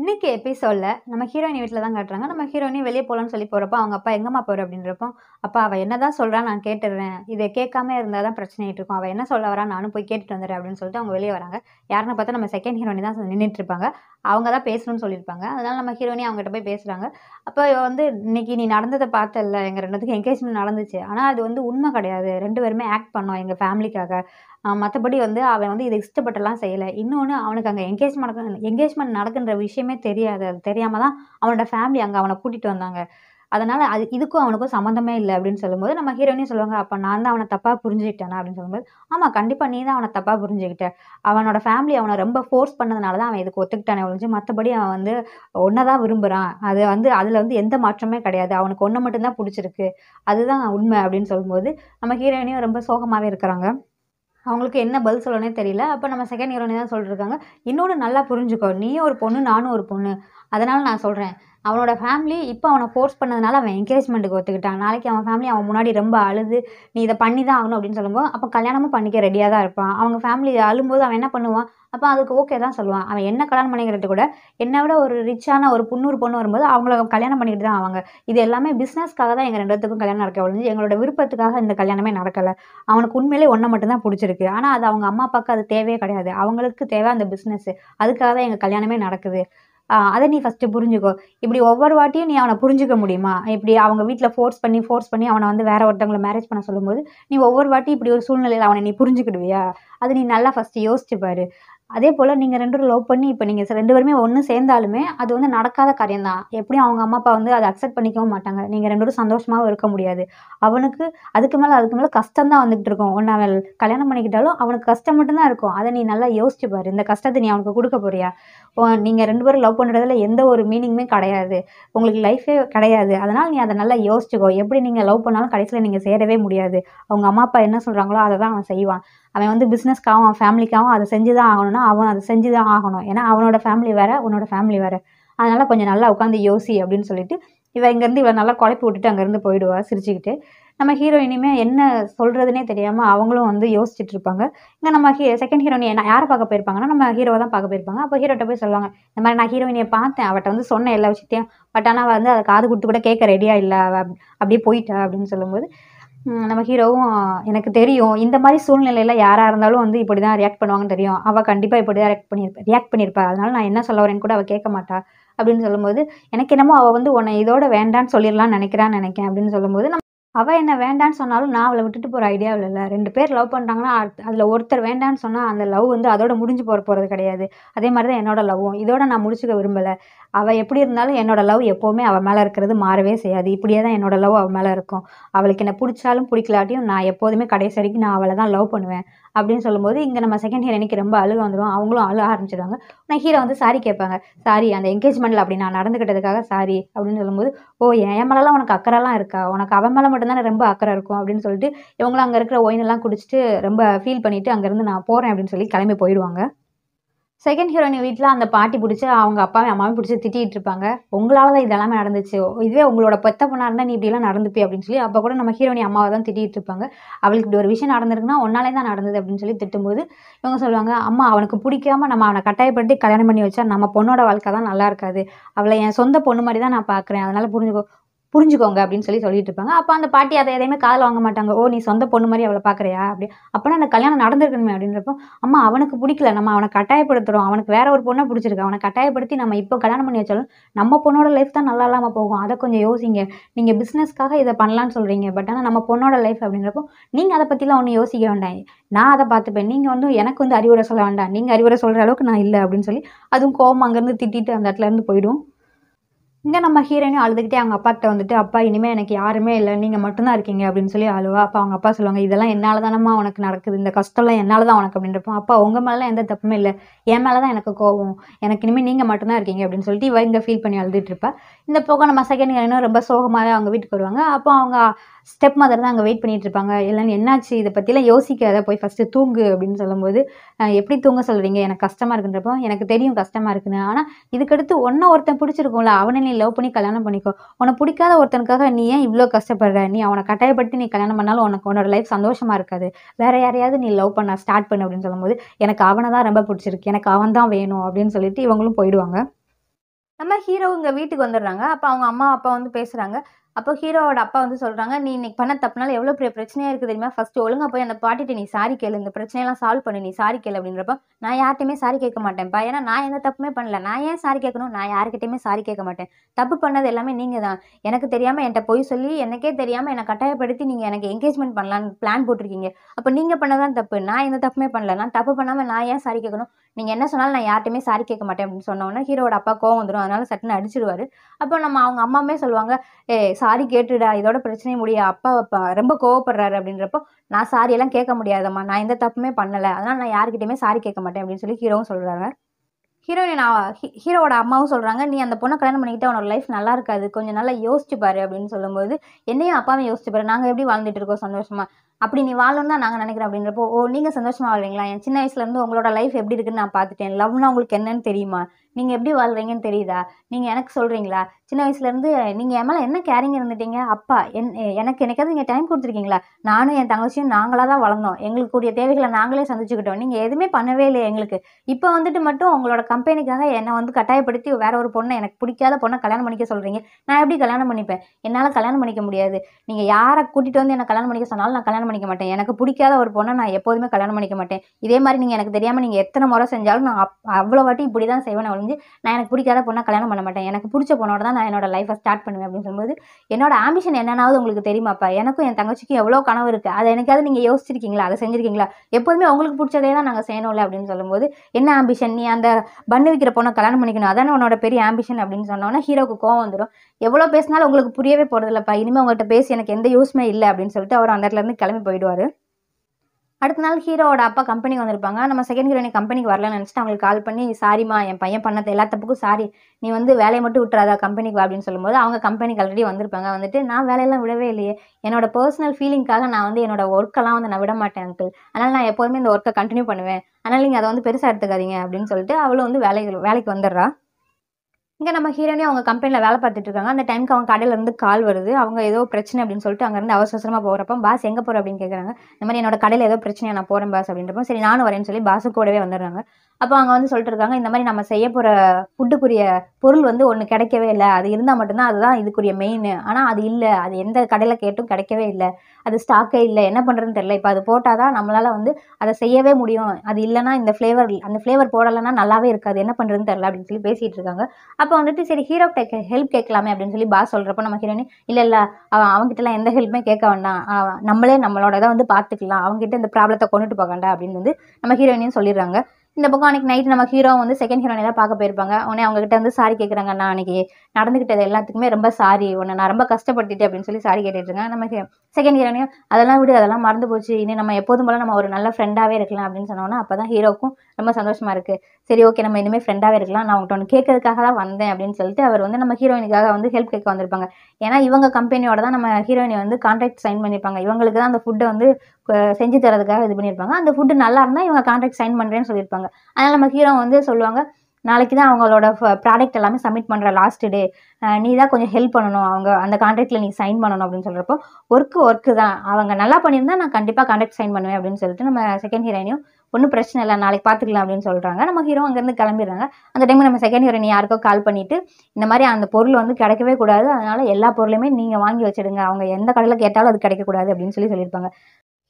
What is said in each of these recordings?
இன்னைக்கு எபிசோடில் நம்ம ஹீரோயினி வீட்டில் தான் காட்டுறாங்க நம்ம ஹீரோயினி வெளியே போகலான்னு சொல்லி போகிறப்ப அவங்க அப்பா எங்கம்மா போகிற அப்படின்றப்போ அப்பா அவள் என்ன தான் சொல்கிறா நான் கேட்டுடுறேன் இதை கேட்காம இருந்தால் தான் பிரச்சனையிட்டு இருக்கும் அவள் என்ன சொல்ல வரா நானும் போய் கேட்டுட்டு வந்துடுறேன் அப்படின்னு சொல்லிட்டு அவங்க வெளியே வராங்க யாருன்னு பார்த்தா நம்ம செகண்ட் ஹீரோயினி தான் நின்றுட்டு இருப்பாங்க அவங்க தான் பேசணும்னு சொல்லியிருப்பாங்க அதனால் நம்ம ஹீரோயினி அவங்ககிட்ட போய் பேசுகிறாங்க அப்போ வந்து இன்னைக்கு நீ நடந்ததை இல்லை எங்கள் ரெண்டுத்துக்கு என்கேஜ்மெண்ட் நடந்துச்சு ஆனால் அது வந்து உண்மை கிடையாது ரெண்டு பேருமே ஆக்ட் பண்ணோம் எங்கள் ஃபேமிலிக்காக மற்றபடி வந்து அவன் வந்து இதை இஷ்டப்பட்டுலாம் செய்யலை இன்னொன்று அவனுக்கு அங்கே என்கேஜ்மெண்ட் என்கேஜ்மெண்ட் நடக்குன்ற விஷயமே தெரியாது அது தெரியாமல் தான் அவனோட ஃபேமிலி அங்கே அவனை கூட்டிகிட்டு வந்தாங்க அதனால் அது இதுக்கும் அவனுக்கும் சம்மந்தமே இல்லை அப்படின்னு சொல்லும்போது நம்ம ஹீரோயினையும் சொல்லுவாங்க அப்போ நான் தான் அவனை தப்பாக புரிஞ்சுக்கிட்டேனா அப்படின்னு சொல்லும்போது ஆமாம் கண்டிப்பாக நீ தான் அவனை தப்பாக புரிஞ்சுக்கிட்ட அவனோட ஃபேமிலி அவனை ரொம்ப ஃபோர்ஸ் பண்ணதுனால தான் அவன் இதுக்கு ஒத்துக்கிட்டானே ஒழிஞ்சு மற்றபடி அவன் வந்து ஒன்றை தான் விரும்புகிறான் அது வந்து அதில் வந்து எந்த மாற்றமே கிடையாது அவனுக்கு ஒன்று மட்டும்தான் பிடிச்சிருக்கு அதுதான் உண்மை அப்படின்னு சொல்லும்போது நம்ம ஹீரோயினையும் ரொம்ப சோகமாகவே இருக்கிறாங்க அவங்களுக்கு என்ன பதில் சொல்லணும்னே தெரியல அப்போ நம்ம செகண்ட் ஹீரோனே தான் சொல்லிருக்காங்க இன்னொன்று நல்லா புரிஞ்சுக்கோ நீயும் ஒரு பொண்ணு நானும் ஒரு பொண்ணு அதனால் நான் சொல்கிறேன் அவனோட ஃபேமிலி இப்போ அவனை ஃபோர்ஸ் பண்ணதுனால அவன் என்கரேஜ்மெண்ட்டுக்கு ஒத்துக்கிட்டான் நாளைக்கு அவன் ஃபேமிலி அவன் முன்னாடி ரொம்ப அழுது நீ இதை பண்ணி தான் ஆகணும் அப்படின்னு சொல்லும்போது அப்போ கல்யாணமும் பண்ணிக்க ரெடியாக தான் இருப்பான் அவங்க ஃபேமிலி அழும்போது அவன் என்ன பண்ணுவான் அப்போ அதுக்கு ஓகே தான் சொல்லுவான் அவன் என்ன கல்யாணம் பண்ணிக்கிறது கூட என்னை விட ஒரு ரிச்சான ஒரு புண்ணூறு பொண்ணு வரும்போது அவங்கள கல்யாணம் பண்ணிக்கிட்டு தான் ஆவாங்க இது எல்லாமே பிஸ்னஸ்க்காக தான் எங்கள் ரெண்டுத்துக்கும் கல்யாணம் நடக்க ஒழிஞ்சு எங்களோட விருப்பத்துக்காக இந்த கல்யாணமே நடக்கலை அவனுக்கு உண்மையிலே ஒன்றை மட்டும்தான் பிடிச்சிருக்கு ஆனால் அது அவங்க அம்மா அப்பாவுக்கு அது தேவையே கிடையாது அவங்களுக்கு தேவை அந்த பிஸ்னஸ்ஸு அதுக்காக தான் எங்கள் கல்யாணமே நடக்குது அதை நீ ஃபஸ்ட்டு புரிஞ்சுக்கோ இப்படி ஒவ்வொரு வாட்டியும் நீ அவனை புரிஞ்சுக்க முடியுமா இப்படி அவங்க வீட்டில் ஃபோர்ஸ் பண்ணி ஃபோர்ஸ் பண்ணி அவனை வந்து வேற ஒருத்தவங்களை மேரேஜ் பண்ண சொல்லும்போது நீ ஒவ்வொரு வாட்டி இப்படி ஒரு சூழ்நிலையில் அவனை நீ புரிஞ்சுக்கிடுவியா அது நீ நல்லா ஃபஸ்ட்டு யோசிச்சு பாரு அதே போல் நீங்கள் ரெண்டு லவ் பண்ணி இப்போ நீங்கள் ரெண்டு பேருமே ஒன்று சேர்ந்தாலுமே அது வந்து நடக்காத காரியம் தான் எப்படியும் அவங்க அம்மா அப்பா வந்து அதை அக்செப்ட் பண்ணிக்கவும் மாட்டாங்க நீங்கள் ரெண்டு பேரும் சந்தோஷமாகவும் இருக்க முடியாது அவனுக்கு அதுக்கு மேலே அதுக்கு மேலே கஷ்டம் தான் வந்துகிட்டு இருக்கும் ஒன்று அவள் கல்யாணம் பண்ணிக்கிட்டாலும் அவனுக்கு கஷ்டம் மட்டும்தான் இருக்கும் அதை நீ நல்லா யோசிச்சு பாரு இந்த கஷ்டத்தை நீ அவனுக்கு கொடுக்க போறியா நீங்கள் ரெண்டு பேரும் லவ் பண்ணுறதுல எந்த ஒரு மீனிங்குமே கிடையாது உங்களுக்கு லைஃபே கிடையாது அதனால் நீ அதை நல்லா யோசிச்சுக்கோ எப்படி நீங்கள் லவ் பண்ணாலும் கடைசியில் நீங்கள் சேரவே முடியாது அவங்க அம்மா அப்பா என்ன சொல்கிறாங்களோ அதை தான் அவன் செய்வான் அவன் வந்து பிஸ்னஸ்க்காகவும் அவன் ஃபேமிலிக்காகவும் அதை செஞ்சு தான் ஆகணும்னா அவன் அதை செஞ்சு தான் ஆகணும் ஏன்னா அவனோட ஃபேமிலி வேறு உன்னோட ஃபேமிலி வேறு அதனால் கொஞ்சம் நல்லா உட்காந்து யோசி அப்படின்னு சொல்லிட்டு இவன் இங்கேருந்து இவன் நல்லா குழப்பி விட்டுட்டு அங்கேருந்து போயிடுவா சிரிச்சுக்கிட்டு நம்ம ஹீரோயினுமே என்ன சொல்கிறதுனே தெரியாமல் அவங்களும் வந்து யோசிச்சுட்டு இருப்பாங்க இங்கே நம்ம ஹீ செகண்ட் ஹீரோயினை என்ன யாரை பார்க்க போயிருப்பாங்கன்னா நம்ம ஹீரோவை தான் பார்க்க போயிருப்பாங்க அப்போ ஹீரோட்ட போய் சொல்லுவாங்க இந்த மாதிரி நான் ஹீரோயினியை பார்த்தேன் அவட்ட வந்து சொன்னேன் எல்லா விஷயத்தையும் பட் ஆனால் வந்து அதை காது கொடுத்து கூட கேட்க ரெடியாக இல்லை அப்படியே போயிட்டா அப்படின்னு சொல்லும்போது நம்ம ஹீரோவும் எனக்கு தெரியும் இந்த மாதிரி சூழ்நிலையில் யாராக இருந்தாலும் வந்து இப்படி தான் ரியாக்ட் பண்ணுவாங்கன்னு தெரியும் அவள் கண்டிப்பாக இப்படி தான் ரியாக்ட் பண்ணியிருப்பா ரியாக்ட் பண்ணியிருப்பா அதனால நான் என்ன சொல்ல வரேன்னு கூட அவள் கேட்க மாட்டா அப்படின்னு சொல்லும்போது எனக்கு என்னமோ அவள் வந்து உன்னை இதோட வேண்டான்னு சொல்லிடலான்னு நினைக்கிறான்னு நினைக்கிறேன் அப்படின்னு சொல்லும்போது நம்ம அவள் என்ன வேண்டான்னு சொன்னாலும் நான் அவளை விட்டுட்டு போகிற ஐடியாவில் இல்லை ரெண்டு பேர் லவ் பண்ணுறாங்கன்னா அதில் ஒருத்தர் வேண்டான்னு சொன்னால் அந்த லவ் வந்து அதோட முடிஞ்சு போகிற போகிறது கிடையாது அதே மாதிரி தான் என்னோடய லவ்வும் இதோட நான் முடிச்சுக்க விரும்பலை அவள் எப்படி இருந்தாலும் என்னோடய லவ் எப்போவுமே அவள் மேலே இருக்கிறது மாறவே செய்யாது இப்படியே தான் என்னோடய லவ் அவள் மேலே இருக்கும் அவளுக்கு என்னை பிடிச்சாலும் பிடிக்கலாட்டியும் நான் எப்போதுமே கடைசி வரைக்கும் நான் அவளை தான் லவ் பண்ணுவேன் அப்படின்னு சொல்லும்போது இங்கே நம்ம செகண்ட் ஹீரோனிக்கு ரொம்ப அழுக வந்துடும் அவங்களும் அழுக ஆரம்பிச்சிருவாங்க ஆனால் ஹீரோ வந்து சாரி கேட்பாங்க சாரி அந்த என்கேஜ்மெண்ட்டில் அப்படி நான் நடந்துக்கிட்டதுக்காக சாரி அப்படின்னு சொல்லும்போது ஓ என் மேலெலாம் உனக்கு அக்கறைலாம் இருக்கா உனக்கு அவன் மேலே மட்டும்தானே ரொம்ப அக்கறை இருக்கும் அப்படின்னு சொல்லிட்டு இவங்களும் அங்கே இருக்கிற ஒயினெல்லாம் குடிச்சிட்டு ரொம்ப ஃபீல் பண்ணிவிட்டு அங்கேருந்து நான் போகிறேன் அப்படின்னு சொல்லி கிளம்பி போயிடுவாங்க செகண்ட் ஹீரோயின் வீட்டில் அந்த பாட்டி பிடிச்சி அவங்க அப்பாவே அம்மாவும் பிடிச்சி திட்டிகிட்டு இருப்பாங்க உங்களால் தான் இதெல்லாமே நடந்துச்சு இதுவே உங்களோட பெத்த பொண்ணாக இருந்தால் நீ இப்படிலாம் நடந்துப்பி அப்படின்னு சொல்லி அப்போ கூட நம்ம ஹீரோனி அம்மாவை தான் திட்டிகிட்டு இருப்பாங்க அவளுக்கு இப்படி ஒரு விஷயம் நடந்திருக்குன்னா ஒன்னாலே தான் நடந்தது அப்படின்னு சொல்லி திட்டும்போது இவங்க சொல்லுவாங்க அம்மா அவனுக்கு பிடிக்காம நம்ம அவனை கட்டாயப்படுத்தி கல்யாணம் பண்ணி வச்சா நம்ம பொண்ணோட வாழ்க்கை தான் நல்லா இருக்காது அவளை என் சொந்த பொண்ணு மாதிரி தான் நான் பார்க்குறேன் அதனால் புரிஞ்சுக்கோ புரிஞ்சுக்கோங்க அப்படின்னு சொல்லி சொல்லிட்டு இருப்பாங்க அப்போ அந்த பாட்டி அதை எதையுமே காதில் வாங்க மாட்டாங்க ஓ நீ சொந்த பொண்ணு மாதிரி அவளை பார்க்குறியா அப்படி அப்போனா அந்த கல்யாணம் நடந்திருக்கணுமே அப்படின்றப்போ அம்மா அவனுக்கு பிடிக்கல நம்ம அவனை கட்டாயப்படுத்துகிறோம் அவனுக்கு வேற ஒரு பொண்ணை பிடிச்சிருக்கு அவனை கட்டாயப்படுத்தி நம்ம இப்போ கல்யாணம் பண்ணி வச்சாலும் நம்ம பொண்ணோட லைஃப் தான் நல்லா இல்லாமல் போகும் அதை கொஞ்சம் யோசிங்க நீங்கள் பிஸ்னஸ்க்காக இதை பண்ணலான்னு சொல்கிறீங்க பட் ஆனால் நம்ம பொண்ணோட லைஃப் அப்படின்றப்போ நீங்கள் அதை பற்றிலாம் ஒன்றும் யோசிக்க வேண்டாம் நான் அதை பார்த்துப்பேன் நீங்கள் வந்து எனக்கு வந்து அறிவுரை சொல்ல வேண்டாம் நீங்கள் அறிவுரை சொல்கிற அளவுக்கு நான் இல்லை அப்படின்னு சொல்லி அதுவும் கோபம் அங்கேருந்து திட்டிட்டு அந்த இடத்துலேருந்து போயிடும் இங்கே நம்ம ஹீரோயினும் அழுதுகிட்டே அவங்க கிட்ட வந்துட்டு அப்பா இனிமேல் எனக்கு யாருமே இல்லை நீங்கள் மட்டும்தான் இருக்கீங்க அப்படின்னு சொல்லி அழுவா அப்போ அவங்க அப்பா சொல்லுவாங்க இதெல்லாம் என்னால் தானம்மா உனக்கு நடக்குது இந்த கஷ்டம்லாம் என்னால் தான் உனக்கு இருப்போம் அப்பா உங்கள் மேலே எந்த தப்புமே இல்லை என் மேலே தான் எனக்கு கோவம் எனக்கு இனிமேல் நீங்கள் மட்டும்தான் இருக்கீங்க அப்படின்னு சொல்லிட்டு இவ இங்கே ஃபீல் பண்ணி அழுதுட்டு இருப்பா இந்த போக நம்ம செகண்ட் ஹீரோயினும் ரொம்ப சோகமாகவே அவங்க வீட்டுக்கு வருவாங்க அப்போ அவங்க ஸ்டெப் மதர் தான் அங்கே வெயிட் பண்ணிகிட்டு இருப்பாங்க இல்லைன்னு என்னாச்சு இதை பற்றிலாம் யோசிக்காத போய் ஃபஸ்ட்டு தூங்கு அப்படின்னு சொல்லும்போது எப்படி தூங்க சொல்கிறீங்க எனக்கு கஷ்டமாக இருக்குன்றப்போ எனக்கு தெரியும் கஷ்டமாக இருக்குன்னு ஆனால் இதுக்கடுத்து ஒன்றை ஒருத்தன் பிடிச்சிருக்கும்ல அவனை நீ லவ் பண்ணி கல்யாணம் பண்ணிக்கோ உனக்கு பிடிக்காத ஒருத்தனுக்காக நீ ஏன் இவ்வளோ கஷ்டப்படுற நீ அவனை கட்டாயப்படுத்தி நீ கல்யாணம் பண்ணாலும் உனக்கு உன்னோட லைஃப் சந்தோஷமாக இருக்காது வேற யாரையாவது நீ லவ் பண்ண ஸ்டார்ட் பண்ணு அப்படின்னு சொல்லும்போது எனக்கு அவனை தான் ரொம்ப பிடிச்சிருக்கு எனக்கு அவன் தான் வேணும் அப்படின்னு சொல்லிட்டு இவங்களும் போயிடுவாங்க நம்ம ஹீரோ இங்கே வீட்டுக்கு வந்துடுறாங்க அப்போ அவங்க அம்மா அப்பா வந்து பேசுகிறாங்க அப்போ ஹீரோவோட அப்பா வந்து சொல்கிறாங்க நீ இன்னைக்கு பண்ண தப்புனால எவ்வளோ பெரிய பிரச்சனையாக இருக்குது தெரியுமா ஃபர்ஸ்ட் ஒழுங்காக போய் அந்த பாட்டிட்டு நீ சாரி கேளு இந்த பிரச்சனையெல்லாம் சால்வ் பண்ணு நீ சாரி கேளு அப்படின்றப்ப நான் யார்கிட்டையுமே சாரி கேட்க மாட்டேன்ப்பா ஏன்னா நான் எந்த தப்புமே பண்ணல நான் ஏன் சாரி கேட்கணும் நான் யார்கிட்டையுமே சாரி கேட்க மாட்டேன் தப்பு பண்ணது எல்லாமே நீங்கள் தான் எனக்கு தெரியாமல் என்கிட்ட போய் சொல்லி எனக்கே தெரியாமல் என்னை கட்டாயப்படுத்தி நீங்கள் எனக்கு என்கேஜ்மெண்ட் பண்ணலான்னு பிளான் போட்டிருக்கீங்க அப்போ நீங்கள் பண்ணதான் தப்பு நான் எந்த தப்புமே பண்ணல நான் தப்பு பண்ணாமல் நான் ஏன் சாரி கேட்கணும் நீங்கள் என்ன சொன்னாலும் நான் யார்ட்டையுமே சாரி கேட்க மாட்டேன் அப்படின்னு சொன்னோன்னே ஹீரோட அப்பா கோவம் வந்துடும் அதனால சட்டுன்னு அடிச்சிடுவார் அப்போ நம்ம அவங்க அம்மாவுமே சொல்லுவாங்க ஏ சாரி கேட்டுடா இதோட பிரச்சனை முடியா அப்பா ரொம்ப கோவப்படுறாரு அப்படின்றப்போ நான் சாரியெல்லாம் கேட்க முடியாதம்மா நான் எந்த தப்புமே பண்ணலை அதனால் நான் யார்கிட்டையுமே சாரி கேட்க மாட்டேன் அப்படின்னு சொல்லி ஹீரோவும் சொல்கிறாங்க ஹீரோயின் ஹீரோட அம்மாவும் சொல்கிறாங்க நீ அந்த பொண்ணை கல்யாணம் பண்ணிக்கிட்டு அவனோட லைஃப் நல்லா இருக்காது கொஞ்சம் நல்லா யோசிச்சு பாரு அப்படின்னு சொல்லும்போது என்னையும் அப்பாவும் யோசிச்சு பாரு நாங்கள் எப்படி வாழ்ந்துட்டு இருக்கோம் சந்தோஷமா அப்படி நீ வாழணும் தான் நாங்கள் நினைக்கிறோம் அப்படின்றப்போ ஓ நீங்கள் சந்தோஷமா வாழ்வீங்களா என் சின்ன வயசுலேருந்து உங்களோட லைஃப் எப்படி இருக்குன்னு நான் பார்த்துட்டேன் லவ்னா உங்களுக்கு என்னன்னு தெரியுமா நீங்கள் எப்படி வாழ்கிறீங்கன்னு தெரியுதா நீங்கள் எனக்கு சொல்கிறீங்களா சின்ன வயசுலேருந்து நீங்கள் என் மேலே என்ன கேரிங் இருந்துட்டீங்க அப்பா என் எனக்கு என்னைக்காவது நீங்கள் டைம் கொடுத்துருக்கீங்களா நானும் என் தங்கச்சியும் நாங்களாக தான் வளர்ந்தோம் எங்களுக்கு கூடிய தேவைகளை நாங்களே சந்திச்சுக்கிட்டோம் நீங்கள் எதுவுமே பண்ணவே இல்லை எங்களுக்கு இப்போ வந்துட்டு மட்டும் உங்களோட கம்பெனிக்காக என்னை வந்து கட்டாயப்படுத்தி வேற ஒரு பொண்ணை எனக்கு பிடிக்காத பொண்ணை கல்யாணம் பண்ணிக்க சொல்கிறீங்க நான் எப்படி கல்யாணம் பண்ணிப்பேன் என்னால் கல்யாணம் பண்ணிக்க முடியாது நீங்கள் யாரை கூட்டிகிட்டு வந்து என்னை கல்யாணம் பண்ணிக்க சொன்னாலும் நான் கல்யாணம் பண்ணிக்க மாட்டேன் எனக்கு பிடிக்காத ஒரு பொண்ணை நான் எப்போதுமே கல்யாணம் பண்ணிக்க மாட்டேன் இதே மாதிரி நீங்கள் எனக்கு தெரியாமல் நீங்கள் எத்தனை முறை செஞ்சாலும் நான் அவ்வளோ வாட்டி இப்படி தான் செய்வேன் வந்து நான் எனக்கு பிடிக்காத பொண்ணை கல்யாணம் பண்ண மாட்டேன் எனக்கு பிடிச்ச பொண்ணோட தான் நான் என்னோட லைஃப்பை ஸ்டார்ட் பண்ணுவேன் அப்படின்னு சொல்லும்போது என்னோட ஆம்பிஷன் என்னன்னா உங்களுக்கு தெரியுமாப்பா எனக்கும் என் தங்கச்சிக்கும் எவ்வளோ கனவு இருக்குது அதை எனக்காவது நீங்கள் யோசிச்சிருக்கீங்களா அதை செஞ்சுருக்கீங்களா எப்போதுமே உங்களுக்கு பிடிச்சதே தான் நாங்கள் செய்யணும்ல அப்படின்னு சொல்லும்போது என்ன ஆம்பிஷன் நீ அந்த பண்ணு வைக்கிற பொண்ணை கல்யாணம் பண்ணிக்கணும் அதானே உன்னோட பெரிய ஆம்பிஷன் அப்படின்னு சொன்னோன்னா ஹீரோக்கு கோவம் வந்துடும் எவ்வளோ பேசினாலும் உங்களுக்கு புரியவே போகிறதில்லப்பா இனிமேல் உங்கள்கிட்ட பேசி எனக்கு எந்த யூஸ்மே இல்லை அப்படின்னு சொல்லிட்டு அவர் அந்த இடத்துலேருந்து கிளம்பி போயிடுவார் அடுத்த நாள் ஹீரோவோட அப்பா கம்பெனிக்கு வந்திருப்பாங்க நம்ம செகண்ட் ஹீரோயின் கம்பெனிக்கு வரலன்னு நினச்சிட்டு அவங்களுக்கு கால் பண்ணி சாரிம்மா என் பையன் பண்ணது எல்லா தப்புக்கும் சாரி நீ வந்து வேலையை மட்டும் விட்டுறாத கம்பெனிக்கு வா அப்படின்னு சொல்லும்போது அவங்க கம்பெனிக்கு ஆல்ரெடி வந்திருப்பாங்க வந்துட்டு நான் வேலையெல்லாம் விடவே இல்லையே என்னோட பர்சனல் ஃபீலிங்க்காக நான் வந்து என்னோட ஒர்க்கெல்லாம் வந்து நான் விட மாட்டேன் அங்கிள் அதனால் நான் எப்போதுமே இந்த ஒர்க்கை கண்டினியூ பண்ணுவேன் அதனால் நீங்கள் அதை வந்து பெருசாக எடுத்துக்காதீங்க அப்படின்னு சொல்லிட்டு அவளும் வந்து வேலைக்கு வேலைக்கு வந்துடுறா இங்கே நம்ம ஹீரோனே அவங்க கம்பெனியில் வேலை பார்த்துட்டு இருக்காங்க அந்த டைமுக்கு அவங்க இருந்து கால் வருது அவங்க ஏதோ பிரச்சனை அப்படின்னு சொல்லிட்டு அங்கேருந்து அவசரமாக போகிறப்ப பாஸ் எங்கே போகிற அப்படின்னு கேட்குறாங்க இந்த மாதிரி என்னோட கடையில் ஏதோ பிரச்சனை நான் போகிறேன் பாஸ் அப்படின்றப்போ சரி நானும் வரேன்னு சொல்லி பாஸு கூடவே வந்துடுறாங்க அப்போ அவங்க வந்து சொல்லிட்டு இருக்காங்க இந்த மாதிரி நம்ம செய்ய போகிற ஃபுட்டுக்குரிய பொருள் வந்து ஒன்று கிடைக்கவே இல்லை அது இருந்தால் மட்டும்தான் அதுதான் இதுக்குரிய மெயின் ஆனால் அது இல்லை அது எந்த கடையில் கேட்டும் கிடைக்கவே இல்லை அது ஸ்டாக்கே இல்லை என்ன பண்ணுறதுன்னு தெரில இப்போ அது போட்டால் தான் நம்மளால் வந்து அதை செய்யவே முடியும் அது இல்லைனா இந்த ஃப்ளேவர் அந்த ஃப்ளேவர் போடலைன்னா நல்லாவே இருக்காது என்ன பண்ணுறதுன்னு தெரில அப்படின்னு சொல்லி பேசிகிட்டு இருக்காங்க அப்போ வந்துட்டு சரி ஹீரோ கிட்ட ஹெல்ப் கேட்கலாமே அப்படின்னு சொல்லி பாஸ் சொல்றப்போ நம்ம ஹீரோனி இல்லை அவன் அவங்ககிட்டலாம் எந்த ஹெல்ப்புமே கேட்க வேண்டாம் நம்மளே நம்மளோட இதை வந்து பார்த்துக்கலாம் அவங்ககிட்ட இந்த ப்ராப்ளத்தை கொண்டுட்டு போக வேண்டாம் அப்படின்னு வந்து நம்ம ஹீரோயினையும் சொல்லிடுறாங்க இந்த பக்கம் அன்னைக்கு நைட் நம்ம ஹீரோ வந்து செகண்ட் ஹீரோனை தான் பார்க்க போயிருப்பாங்க உடனே கிட்ட வந்து சாரி கேட்குறாங்க நான் அன்னைக்கு நடந்துக்கிட்டது எல்லாத்துக்குமே ரொம்ப சாரி உன்னை நான் ரொம்ப கஷ்டப்படுத்திட்டு அப்படின்னு சொல்லி சாரி இருக்கேன் நம்ம செகண்ட் ஹீரோனையும் அதெல்லாம் விடு அதெல்லாம் மறந்து போச்சு இனி நம்ம எப்போதும் போல நம்ம ஒரு நல்ல ஃப்ரெண்டாவே இருக்கலாம் அப்படின்னு சொன்னோன்னா அப்போ தான் ஹீரோக்கும் ரொம்ப சந்தோஷமா இருக்கு சரி ஓகே நம்ம இனிமேல் ஃப்ரெண்டாகவே இருக்கலாம் நான் அவங்ககிட்ட ஒன்று கேட்கறதுக்காக தான் வந்தேன் அப்படின்னு சொல்லிட்டு அவர் வந்து நம்ம ஹீரோயினுக்காக வந்து ஹெல்ப் கேட்க வந்திருப்பாங்க ஏன்னா இவங்க கம்பெனியோட தான் நம்ம ஹீரோயினை வந்து கான்ட்ராக்ட் சைன் பண்ணியிருப்பாங்க இவங்களுக்கு தான் அந்த ஃபுட்டை வந்து செஞ்சு தரதுக்காக இது பண்ணியிருப்பாங்க அந்த ஃபுட்டு நல்லா இருந்தால் இவங்க கான்ட்ராக்ட் சைன் பண்ணுறேன்னு சொல்லியிருப்பாங்க அதனால் நம்ம ஹீரோ வந்து சொல்லுவாங்க நாளைக்கு தான் அவங்களோட ப்ராடக்ட் எல்லாமே சப்மிட் பண்ணுற லாஸ்ட் டே நீ தான் கொஞ்சம் ஹெல்ப் பண்ணணும் அவங்க அந்த கான்ட்ராக்டில் நீ சைன் பண்ணணும் அப்படின்னு சொல்கிறப்போ ஒர்க்கு ஒர்க்கு தான் அவங்க நல்லா பண்ணியிருந்தா நான் கண்டிப்பாக கான்ட்ராக்ட் சைன் பண்ணுவேன் அப்படின்னு சொல்லிட்டு நம்ம செகண்ட் ஹீரோயினையும் ஒன்றும் பிரச்சனை இல்லை நாளைக்கு பார்த்துக்கலாம் அப்படின்னு சொல்கிறாங்க நம்ம ஹீரோ அங்கேருந்து கிளம்பிடுறாங்க அந்த டைம் நம்ம செகண்ட் ஹீரோயின் யாருக்கோ கால் பண்ணிவிட்டு இந்த மாதிரி அந்த பொருள் வந்து கிடைக்கவே கூடாது அதனால் எல்லா பொருளையுமே நீங்கள் வாங்கி வச்சிடுங்க அவங்க எந்த கடையில் கேட்டாலும் அது கிடைக்கக்கூடாது அப்படின்னு சொல்லி சொல்லியிருப்பாங்க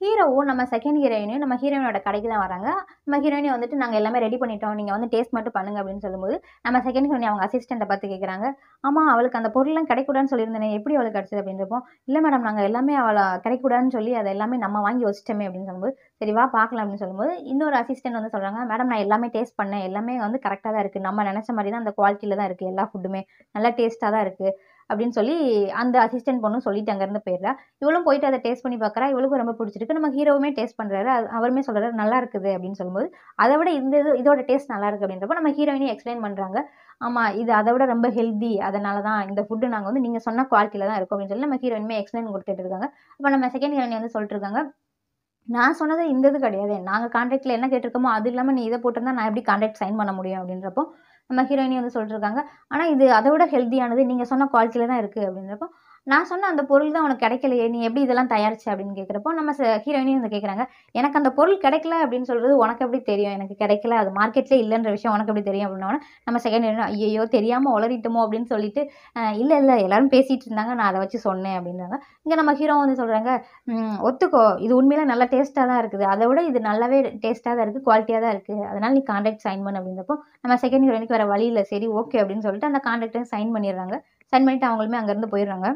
ஹீரோவும் நம்ம செகண்ட் ஹீரோயினும் நம்ம ஹீரோயினோட கடைக்கு தான் வராங்க நம்ம ஹீரோயினை வந்துட்டு நாங்கள் எல்லாமே ரெடி பண்ணிட்டோம் நீங்கள் வந்து டேஸ்ட் மட்டும் பண்ணுங்க அப்படின்னு சொல்லும்போது நம்ம செகண்ட் ஹீரோனி அவங்க அசிஸ்டண்ட்டை பார்த்து கேட்குறாங்க ஆமாம் அவளுக்கு அந்த பொருள்லாம் கிடைக்கூடாதுன்னு சொல்லியிருந்தேன் எப்படி அவளுக்கு கிடச்சிது அப்படின்றப்போ இல்லை மேடம் நாங்கள் எல்லாமே அவளை கிடைக்கூடாதுன்னு சொல்லி அதை எல்லாமே நம்ம வாங்கி வச்சிட்டோமே அப்படின்னு சொல்லும்போது சரி வா பார்க்கலாம் அப்படின்னு சொல்லும்போது இன்னொரு அசிஸ்டன்ட் வந்து சொல்கிறாங்க மேடம் நான் எல்லாமே டேஸ்ட் பண்ணேன் எல்லாமே வந்து கரெக்டாக தான் இருக்குது நம்ம நினச்ச மாதிரி தான் அந்த குவாலிட்டியில் தான் இருக்குது எல்லா ஃபுட்டுமே நல்லா டேஸ்ட்டாக தான் இருக்குது அப்படின்னு சொல்லி அந்த அசிஸ்டன்ட் பொண்ணும் சொல்லிட்டு அங்கேருந்து போயிடுறா இவளும் போயிட்டு அதை டேஸ்ட் பண்ணி பார்க்குறா இவளுக்கும் ரொம்ப பிடிச்சிருக்கு நம்ம ஹீரோவுமே டேஸ்ட் பண்ணுறாரு அவருமே சொல்கிறாரு நல்லா இருக்குது அப்படின்னு சொல்லும்போது அதை விட இந்த இது இதோட டேஸ்ட் நல்லா இருக்குது அப்படின்றப்ப நம்ம ஹீரோயினே எக்ஸ்பிளைன் பண்ணுறாங்க ஆமாம் இது அதை விட ரொம்ப ஹெல்தி அதனால தான் இந்த ஃபுட்டு நாங்கள் வந்து நீங்கள் சொன்ன குவாலிட்டியில் தான் இருக்கும் அப்படின்னு சொல்லி நம்ம ஹீரோயினுமே எக்ஸ்பிளைன் கொடுத்துட்டு இருக்காங்க இப்போ நம்ம செகண்ட் ஹீரோயின் வந்து சொல்லிட்டு இருக்காங்க நான் சொன்னது இந்த இது கிடையாது நாங்கள் கான்ட்ராக்டில் என்ன கேட்டிருக்கோமோ அது இல்லாமல் நீ இதை போட்டிருந்தா நான் எப்படி கான்ட்ராக்ட் சைன் பண்ண முடியும் அப்படின்றப்போ நம்ம ஹீரோயினி வந்து இருக்காங்க ஆனால் இது அதை விட ஹெல்த்தியானது நீங்கள் சொன்ன குவாலிட்டியில் தான் இருக்குது அப்படின்றப்போ நான் சொன்ன அந்த பொருள் தான் உனக்கு கிடைக்கலையே நீ எப்படி இதெல்லாம் தயாரிச்சு அப்படின்னு கேட்குறப்போ நம்ம ஹீரோயினி வந்து கேட்குறாங்க எனக்கு அந்த பொருள் கிடைக்கல அப்படின்னு சொல்கிறது உனக்கு எப்படி தெரியும் எனக்கு கிடைக்கல அது மார்க்கெட்லேயே இல்லைன்ற விஷயம் உனக்கு எப்படி தெரியும் அப்படின்னா நம்ம செகண்ட் ஹீரோ ஐயோ தெரியாமல் உளறிட்டோமோ அப்படின்னு சொல்லிட்டு இல்லை இல்லை எல்லாரும் பேசிகிட்டு இருந்தாங்க நான் அதை வச்சு சொன்னேன் அப்படின்றாங்க இங்கே நம்ம ஹீரோ வந்து சொல்கிறாங்க ஒத்துக்கோ இது உண்மையில நல்ல டேஸ்ட்டாக தான் இருக்குது அதை விட இது நல்லாவே டேஸ்ட்டாக தான் இருக்குது குவாலிட்டியாக தான் இருக்குது அதனால் நீ கான்ட்ராக்ட் சைன் பண்ண அப்படின்றப்போ நம்ம செகண்ட் ஹீரோயினுக்கு வேறு வழியில் சரி ஓகே அப்படின்னு சொல்லிட்டு அந்த கான்ட்ராக்டை சைன் பண்ணிடுறாங்க சைன் பண்ணிவிட்டு அவங்களுமே அங்கேருந்து போயிடுறாங்க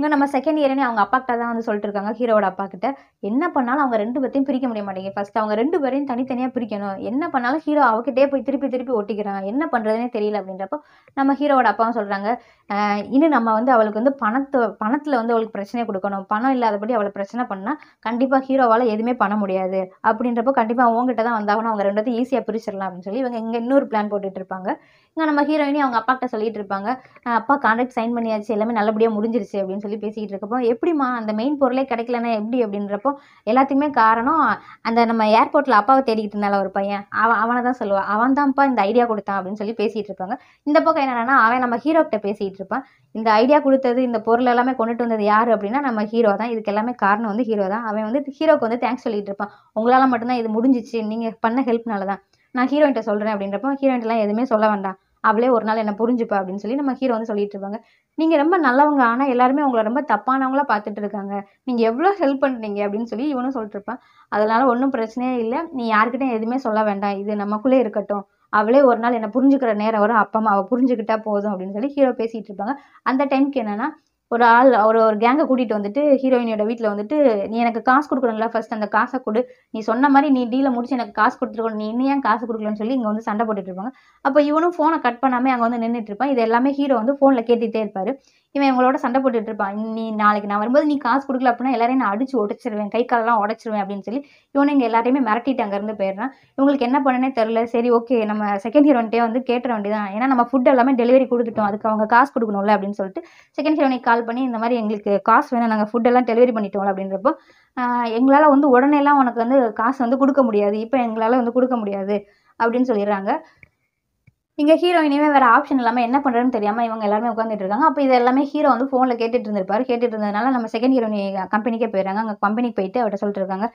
இங்க நம்ம செகண்ட் இயர்னே அவங்க கிட்ட தான் வந்து சொல்லிட்டு இருக்காங்க ஹீரோட அப்பா கிட்ட என்ன பண்ணாலும் அவங்க ரெண்டு பேர்த்தையும் பிரிக்க முடிய மாட்டேங்குது ஃபர்ஸ்ட் அவங்க ரெண்டு பேரையும் தனித்தனியாக பிரிக்கணும் என்ன பண்ணாலும் ஹீரோ அவகிட்டே போய் திருப்பி திருப்பி ஒட்டிக்கிறாங்க என்ன பண்ணுறதுனே தெரியல அப்படின்றப்போ நம்ம ஹீரோட அப்பாவும் சொல்கிறாங்க இன்னும் நம்ம வந்து அவளுக்கு வந்து பணத்தை பணத்தில் வந்து அவளுக்கு பிரச்சனையை கொடுக்கணும் பணம் இல்லாதபடி அவளை பிரச்சனை பண்ணால் கண்டிப்பாக ஹீரோவால் எதுவுமே பண்ண முடியாது அப்படின்றப்போ கண்டிப்பாக அவங்ககிட்ட தான் வந்தாகணும் அவங்க ரெண்டு ஈஸியாக பிரிச்சிடலாம் அப்படின்னு சொல்லி இவங்க இங்கே இன்னொரு பிளான் போட்டுட்டு இருப்பாங்க இங்கே நம்ம ஹீரோயினி அவங்க கிட்ட சொல்லிட்டு இருப்பாங்க அப்பா கான்ட்ராக்ட் சைன் பண்ணியாச்சு எல்லாமே நல்லபடியாக முடிஞ்சிருச்சு அப்படின்னு சொல்லி பேசிக்கிட்டு இருக்கப்போ எப்படிமா அந்த மெயின் பொருளே கிடைக்கலன்னா எப்படி அப்படின்றப்போ எல்லாத்துக்குமே காரணம் அந்த நம்ம ஏர்போர்ட்டில் அப்பாவை தேடிக்கிட்டு இருந்தால ஒரு பையன் அவன் அவனை தான் சொல்லுவான் அவன் தான்ப்பா இந்த ஐடியா கொடுத்தான் அப்படின்னு சொல்லி பேசிகிட்டு இருப்பாங்க இந்த பக்கம் என்னென்னா அவன் நம்ம ஹீரோக்கிட்ட பேசிகிட்டு இருப்பான் இந்த ஐடியா கொடுத்தது இந்த பொருள் எல்லாமே கொண்டுட்டு வந்தது யார் அப்படின்னா நம்ம ஹீரோ தான் இதுக்கு எல்லாமே காரணம் வந்து ஹீரோ தான் அவன் வந்து ஹீரோக்கு வந்து தேங்க்ஸ் சொல்லிட்டு இருப்பான் உங்களால் மட்டும்தான் இது முடிஞ்சிச்சு நீங்கள் பண்ண ஹெல்ப்னால தான் நான் ஹீரோயின்ட்ட சொல்கிறேன் அப்படின்றப்போ ஹீரோயின்ட்டெலாம் எதுவுமே சொல்ல வேண்டாம் அவளே ஒரு நாள் என்ன புரிஞ்சுப்பா அப்படின்னு சொல்லி நம்ம ஹீரோ வந்து சொல்லிட்டு இருப்பாங்க நீங்கள் ரொம்ப நல்லவங்க ஆனால் எல்லாருமே உங்களை ரொம்ப தப்பானவங்களா பார்த்துட்டு இருக்காங்க நீங்க எவ்வளோ ஹெல்ப் பண்றீங்க அப்படின்னு சொல்லி இவனும் சொல்லிட்டு இருப்பான் அதனால ஒன்றும் பிரச்சனையே இல்லை நீ யாருக்கிட்டையும் எதுவுமே சொல்ல வேண்டாம் இது நமக்குள்ளே இருக்கட்டும் அவளே ஒரு நாள் என்னை புரிஞ்சுக்கிற நேரம் வரும் அப்பா அம்மா அவள் புரிஞ்சுக்கிட்டா போதும் அப்படின்னு சொல்லி ஹீரோ பேசிகிட்டு இருப்பாங்க அந்த டைம்க்கு என்னென்னா ஒரு ஆள் ஒரு ஒரு கேங்கை கூட்டிகிட்டு வந்துட்டு ஹீரோயினோட வீட்டில் வந்துட்டு நீ எனக்கு காசு கொடுக்கணும்ல ஃபர்ஸ்ட் அந்த காசை கொடு நீ சொன்ன மாதிரி நீ டீலை முடிச்சு எனக்கு காசு கொடுத்துருக்கணும் நீ இன்னும் ஏன் காசு கொடுக்கலன்னு சொல்லி இங்கே வந்து சண்டை போட்டுட்டு இருப்பாங்க அப்போ இவனும் ஃபோனை கட் பண்ணாமல் அங்கே வந்து நின்றுட்டு இருப்பான் இது எல்லாமே ஹீரோ வந்து ஃபோனில் கேட்டுகிட்டே இருப்பார் இவன் இவங்களோட சண்டை போட்டுட்டு இருப்பான் நீ நாளைக்கு நான் வரும்போது நீ காசு கொடுக்கல அப்படின்னா எல்லாரையும் நான் அடிச்சு உடச்சிருவேன் கை காலெல்லாம் உடச்சிருவேன் அப்படின்னு சொல்லி இவனை இங்கே எல்லாரையுமே மிரட்டிட்டு அங்கேருந்து போயிடுறான் இவங்களுக்கு என்ன பண்ணனே தெரில சரி ஓகே நம்ம செகண்ட் ஹீரோன்ட்டே வந்து கேட்டுற வேண்டியதான் ஏன்னா நம்ம ஃபுட் எல்லாமே டெலிவரி கொடுத்துட்டோம் அதுக்கு அவங்க காசு கொடுக்கணும்ல அப்படின்னு சொல்லிட்டு செகண்ட் ஹீரோனுக்கு கால் பண்ணி இந்த மாதிரி எங்களுக்கு காசு வேணும் நாங்கள் ஃபுட் எல்லாம் டெலிவரி பண்ணிட்டோம்ல அப்படின்றப்போ எங்களால் வந்து உடனேலாம் உனக்கு வந்து காசு வந்து கொடுக்க முடியாது இப்போ எங்களால் வந்து கொடுக்க முடியாது அப்படின்னு சொல்லிடுறாங்க இங்கே ஹீரோயினையுமே வேறு ஆப்ஷன் இல்லாமல் என்ன பண்ணுறதுன்னு தெரியாமல் இவங்க எல்லாருமே உட்காந்துட்டு இருக்காங்க அப்போ இது எல்லாமே ஹீரோ வந்து ஃபோனில் கேட்டுட்டு இருந்திருப்பார் கேட்டுட்டு இருந்ததுனால நம்ம செகண்ட் ஹீரோயினி கம்பெனிக்கே போயிடுறாங்க அங்கே கம்பெனிக்கு போயிட்டு அவர்கிட்ட சொல்லிட்டு இருக்காங்க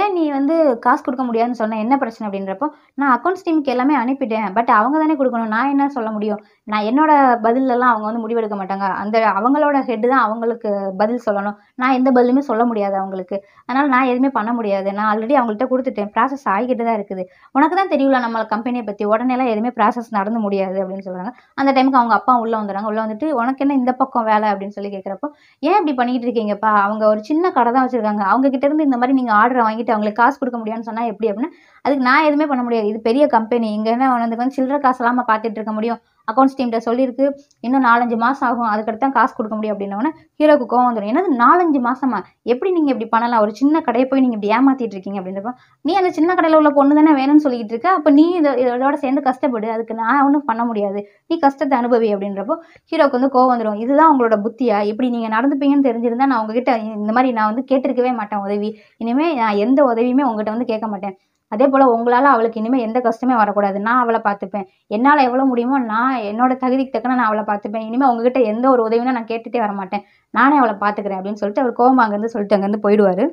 ஏன் நீ வந்து காசு கொடுக்க முடியாதுன்னு சொன்னால் என்ன பிரச்சனை அப்படின்றப்போ நான் அக்கௌண்ட்ஸ் டீமுக்கு எல்லாமே அனுப்பிட்டேன் பட் அவங்க தானே கொடுக்கணும் நான் என்ன சொல்ல முடியும் நான் என்னோட பதிலெல்லாம் அவங்க வந்து முடிவெடுக்க மாட்டாங்க அந்த அவங்களோட ஹெட் தான் அவங்களுக்கு பதில் சொல்லணும் நான் எந்த பதிலுமே சொல்ல முடியாது அவங்களுக்கு அதனால் நான் எதுவுமே பண்ண முடியாது நான் ஆல்ரெடி அவங்கள்ட்ட கொடுத்துட்டேன் ப்ராசஸ் ஆகிக்கிட்டு தான் இருக்குது உனக்கு தான் தெரியல நம்மளை கம்பெனியை பற்றி உடனேலாம் எதுவுமே ப்ராசஸ் நட நடந்து முடியாது அப்படின்னு சொல்கிறாங்க அந்த டைமுக்கு அவங்க அப்பா உள்ளே வந்துடுறாங்க உள்ளே வந்துட்டு உனக்கு என்ன இந்த பக்கம் வேலை அப்படின்னு சொல்லி கேட்குறப்போ ஏன் இப்படி பண்ணிக்கிட்டு இருக்கீங்கப்பா அவங்க ஒரு சின்ன கடை தான் வச்சுருக்காங்க அவங்ககிட்ட இருந்து இந்த மாதிரி நீங்கள் ஆர்டரை வாங்கிட்டு அவங்களுக்கு காசு கொடுக்க முடியும்னு சொன்னால் எப்படி அப்படின்னா அதுக்கு நான் எதுவுமே பண்ண முடியாது இது பெரிய கம்பெனி இங்கே என்ன உனக்கு வந்து சில்லற காசெல்லாமல் பார்த்துட்டு இருக்க முடியும் அக்கௌண்ட்ஸ் டீம்கிட்ட சொல்லியிருக்கு இன்னும் நாலஞ்சு மாதம் ஆகும் அதுக்கடுத்து தான் காசு கொடுக்க முடியும் அப்படின்னோடனே ஹீரோக்கு கோவம் வந்துடும் ஏன்னா நாலஞ்சு மாதமா எப்படி நீங்கள் இப்படி பண்ணலாம் ஒரு சின்ன கடையை போய் நீங்கள் இப்படி ஏமாற்றிட்டு இருக்கீங்க அப்படின்றப்ப நீ அந்த சின்ன கடையில் உள்ள பொண்ணு தானே வேணும்னு சொல்லிக்கிட்டு இருக்க அப்போ நீ இதை இதோட சேர்ந்து கஷ்டப்படு அதுக்கு நான் ஒன்றும் பண்ண முடியாது நீ கஷ்டத்தை அனுபவி அப்படின்றப்போ ஹீரோக்கு வந்து கோவம் வந்துடும் இதுதான் உங்களோட புத்தியா இப்படி நீங்கள் நடந்துப்பீங்கன்னு தெரிஞ்சிருந்தா நான் உங்ககிட்ட இந்த மாதிரி நான் வந்து கேட்டிருக்கவே மாட்டேன் உதவி இனிமேல் நான் எந்த உதவியுமே உங்ககிட்ட வந்து கேட்க மாட்டேன் அதே போல் உங்களால் அவளுக்கு இனிமேல் எந்த கஷ்டமே வரக்கூடாது நான் அவளை பார்த்துப்பேன் என்னால் எவ்வளோ முடியுமோ நான் என்னோட தகுதிக்கு தக்கன நான் அவளை பார்த்துப்பேன் இனிமேல் உங்ககிட்ட எந்த ஒரு உதவினா நான் கேட்டுகிட்டே வரமாட்டேன் நானே அவளை பார்த்துக்கிறேன் அப்படின்னு சொல்லிட்டு அவர் கோவம் அங்கேருந்து சொல்லிட்டு அங்கேருந்து போயிடுவார்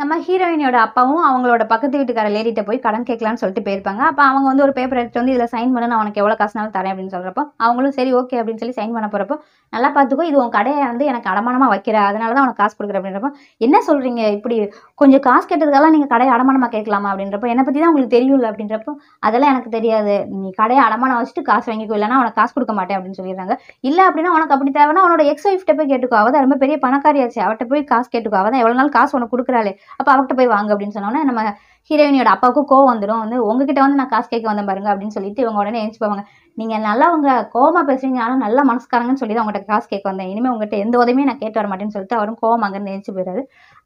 நம்ம ஹீரோயினோட அப்பாவும் அவங்களோட பக்கத்து வீட்டுக்கார லேடிகிட்ட போய் கடன் கேட்கலான்னு சொல்லிட்டு போயிருப்பாங்க அப்போ அவங்க வந்து ஒரு பேப்பர் எடுத்து வந்து இதில் சைன் பண்ணு நான் உனக்கு எவ்வளோ காசுனாலும் தரேன் அப்படின்னு சொல்கிறப்போ அவங்களும் சரி ஓகே அப்படின்னு சொல்லி சைன் பண்ண போகிறப்போ நல்லா பார்த்துக்கோ இது உன் கடையை வந்து எனக்கு அடமானமாக வைக்கிற அதனால தான் உனக்கு காசு கொடுக்குற அப்படின்றப்போ என்ன சொல்கிறீங்க இப்படி கொஞ்சம் காசு கேட்டதுக்கெல்லாம் நீங்கள் கடையை அடமானமாக கேட்கலாமா அப்படின்றப்போ என்னை பற்றி தான் உங்களுக்கு தெரியும்ல அப்படின்றப்போ அதெல்லாம் எனக்கு தெரியாது நீ கடையை அடமானம் வச்சுட்டு காசு வாங்கிக்கோ இல்லைனா உனக்கு காசு கொடுக்க மாட்டேன் அப்படின்னு சொல்லிடுறாங்க இல்லை அப்படின்னா உனக்கு அப்படி தேவைன்னா உனோட எக்ஸ் ஒய்ஃப்ட்ட போய் கேட்டுக்கோ அவள் தான் ரொம்ப பெரிய பணக்காரியாச்சு அவட்ட போய் காசு கேட்டுக்கோ அவள் தான் எவ்வளோ நாள் காசு உனக்கு கொடுக்குறாளே அப்போ அவகிட்ட போய் வாங்க அப்படின்னு சொன்னோன்னே நம்ம ஹீரோயினியோட அப்பாவுக்கும் கோவம் வந்துடும் வந்து உங்ககிட்ட வந்து நான் காசு கேட்க வந்தேன் பாருங்க அப்படின்னு சொல்லிட்டு இவங்க உடனே எழுந்துச்சு போவாங்க நீங்கள் நல்லா அவங்க கோவமாக பேசுகிறீங்க ஆனால் நல்ல மனசுக்காரங்கன்னு சொல்லி தான் உங்கள்கிட்ட காசு கேட்க வந்தேன் இனிமேல் உங்கள்கிட்ட எந்த உதவியும் நான் கேட்டு வர மாட்டேன்னு சொல்லிட்டு அவரும் கோவம் அங்கேருந்து நினச்சி போயிடாரு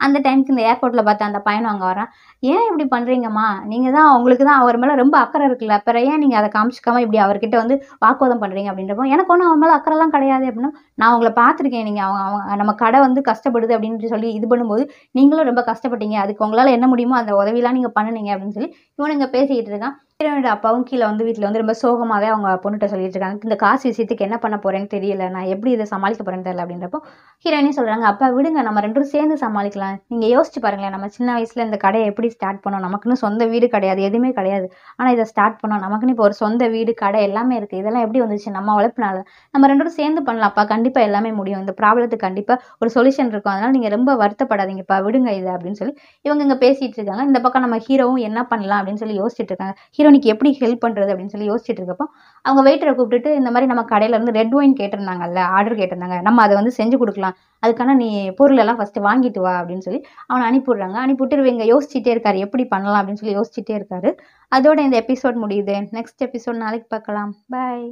அந்த டைமுக்கு இந்த ஏர்போர்ட்டில் பார்த்து அந்த பையனும் அங்கே வரான் ஏன் இப்படி பண்ணுறீங்கம்மா நீங்கள் தான் அவங்களுக்கு தான் அவர் மேலே ரொம்ப அக்கறை இருக்குல்ல அப்புறம் ஏன் நீங்கள் அதை காமிச்சிக்காமல் இப்படி அவர்கிட்ட வந்து வாக்குவாதம் பண்ணுறீங்க அப்படின்றப்போ எனக்கு ஒன்றும் அவன் மேலே அக்கறைலாம் கிடையாது அப்படின்னா நான் உங்களை பார்த்துருக்கேன் நீங்கள் அவங்க அவங்க நம்ம கடை வந்து கஷ்டப்படுது அப்படின்னு சொல்லி இது பண்ணும்போது நீங்களும் ரொம்ப கஷ்டப்பட்டீங்க அதுக்கு உங்களால் என்ன முடியுமோ அந்த உதவிலாம் நீங்கள் பண்ணுனீங்க அப்படின்னு சொல்லி இவனுங்க பேசிக்கிட்டு இருக்கான் ஹீரோனோட அப்பாவும் கீழே வந்து வீட்டில் வந்து ரொம்ப சோகமாகவே அவங்க பொண்ணுகிட்ட சொல்லிட்டு இருக்காங்க இந்த காசு விஷயத்துக்கு என்ன பண்ண போகிறேன்னு தெரியல நான் எப்படி இதை சமாளிக்க போகிறேன்னு தெரியல அப்படின்றப்போ ஹீரோயினே சொல்கிறாங்க அப்பா விடுங்க நம்ம ரெண்டும் சேர்ந்து சமாளிக்கலாம் நீங்கள் யோசிச்சு பாருங்களேன் நம்ம சின்ன வயசில் இந்த கடையை எப்படி ஸ்டார்ட் பண்ணோம் நமக்குன்னு சொந்த வீடு கிடையாது எதுவுமே கிடையாது ஆனால் இதை ஸ்டார்ட் பண்ணோம் நமக்குன்னு இப்போ ஒரு சொந்த வீடு கடை எல்லாமே இருக்குது இதெல்லாம் எப்படி வந்துச்சு நம்ம உழைப்பினால நம்ம ரெண்டும் சேர்ந்து பண்ணலாம்ப்பா கண்டிப்பாக எல்லாமே முடியும் இந்த ப்ராப்ளத்துக்கு கண்டிப்பாக ஒரு சொல்யூஷன் இருக்கும் அதனால் நீங்கள் ரொம்ப வருத்தப்படாதீங்கப்பா விடுங்க இது அப்படின்னு சொல்லி இவங்க இங்கே பேசிகிட்டு இருக்காங்க இந்த பக்கம் நம்ம ஹீரோவும் என்ன பண்ணலாம் அப்படின்னு சொல்லி யோசிச்சுட்டு இருக்காங்க ஹீரோ ஹீரோனிக்கு எப்படி ஹெல்ப் பண்ணுறது அப்படின்னு சொல்லி யோசிச்சுட்டு இருக்கப்போ அவங்க வெயிட்டரை கூப்பிட்டுட்டு இந்த மாதிரி நம்ம கடையில இருந்து ரெட் ஒயின் கேட்டிருந்தாங்கல்ல ஆர்டர் கேட்டிருந்தாங்க நம்ம அதை வந்து செஞ்சு கொடுக்கலாம் அதுக்கான நீ பொருளெல்லாம் ஃபஸ்ட்டு வாங்கிட்டு வா அப்படின்னு சொல்லி அவனை அனுப்பிவிடுறாங்க அனுப்பிவிட்டு இவங்க யோசிச்சுட்டே இருக்காரு எப்படி பண்ணலாம் அப்படின்னு சொல்லி யோசிச்சுட்டே இருக்காரு அதோட இந்த எபிசோட் முடியுது நெக்ஸ்ட் எபிசோட் நாளைக்கு பார்க்கலாம் பாய்